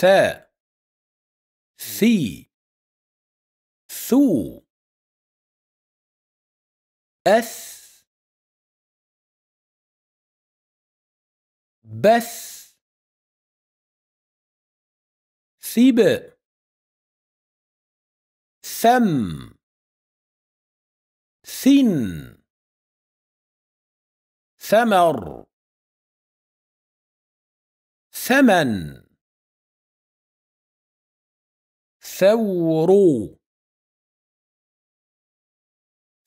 ثاء ثي ثو أث بث ثب ثم ثن ثمر ثمن ثور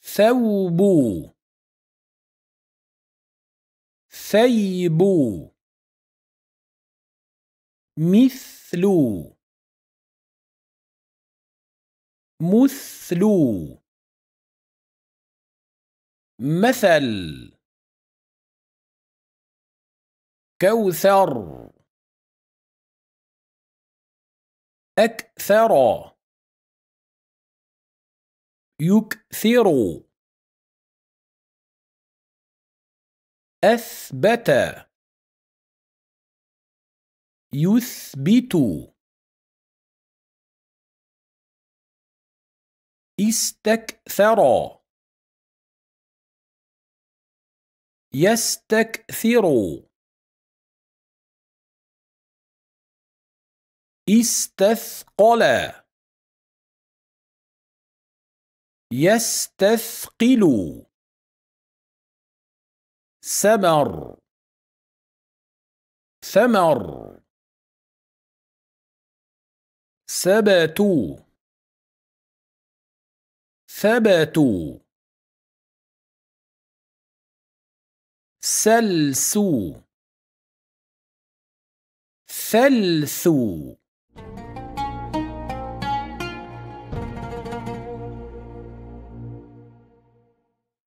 ثوب ثيب مثل مثل مثل كوثر أكثر يكثر أثبت يثبت استكثر يستكثر استثقل يستثقل سمر ثمر ثبت ثبت سلس ثلث